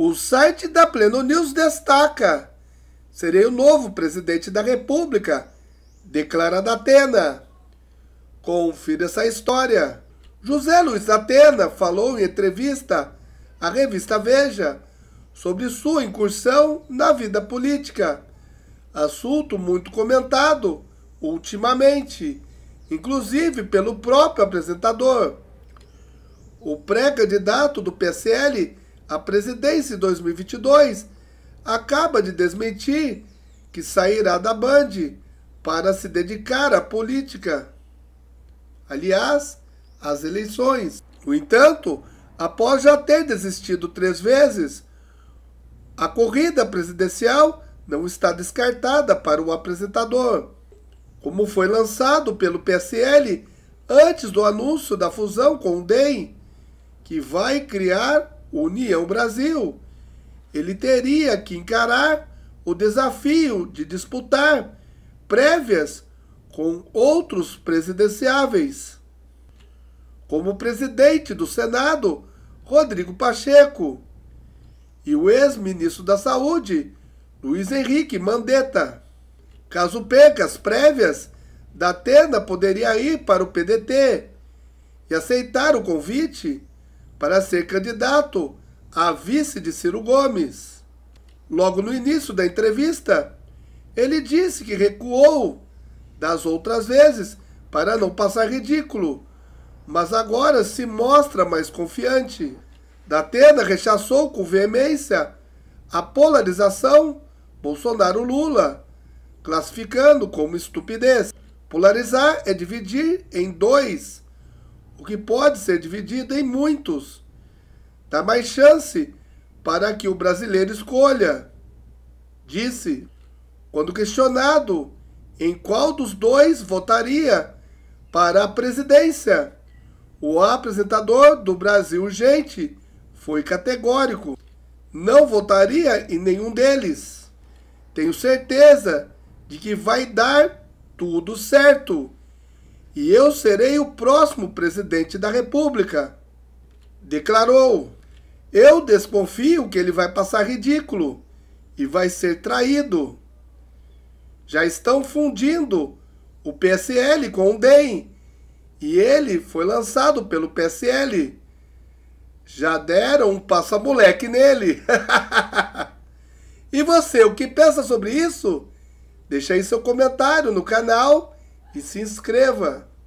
O site da Pleno News destaca: serei o novo presidente da República, Declara Atena. Confira essa história. José Luiz Atena falou em entrevista à revista Veja sobre sua incursão na vida política, assunto muito comentado ultimamente, inclusive pelo próprio apresentador. O pré-candidato do PSL a presidência em 2022, acaba de desmentir que sairá da Band para se dedicar à política. Aliás, às eleições. No entanto, após já ter desistido três vezes, a corrida presidencial não está descartada para o apresentador. Como foi lançado pelo PSL antes do anúncio da fusão com o DEM, que vai criar União Brasil, ele teria que encarar o desafio de disputar prévias com outros presidenciáveis, como o presidente do Senado, Rodrigo Pacheco, e o ex-ministro da Saúde, Luiz Henrique Mandetta. Caso perca as prévias, Datena poderia ir para o PDT e aceitar o convite para ser candidato a vice de Ciro Gomes. Logo no início da entrevista, ele disse que recuou das outras vezes para não passar ridículo, mas agora se mostra mais confiante. Datena rechaçou com veemência a polarização Bolsonaro-Lula, classificando como estupidez. Polarizar é dividir em dois o que pode ser dividido em muitos. Dá mais chance para que o brasileiro escolha, disse, quando questionado em qual dos dois votaria para a presidência. O apresentador do Brasil Urgente foi categórico. Não votaria em nenhum deles. Tenho certeza de que vai dar tudo certo e eu serei o próximo presidente da República. Declarou. Eu desconfio que ele vai passar ridículo e vai ser traído. Já estão fundindo o PSL com o DEM e ele foi lançado pelo PSL. Já deram um passa-moleque nele. e você, o que pensa sobre isso? Deixe aí seu comentário no canal e se inscreva.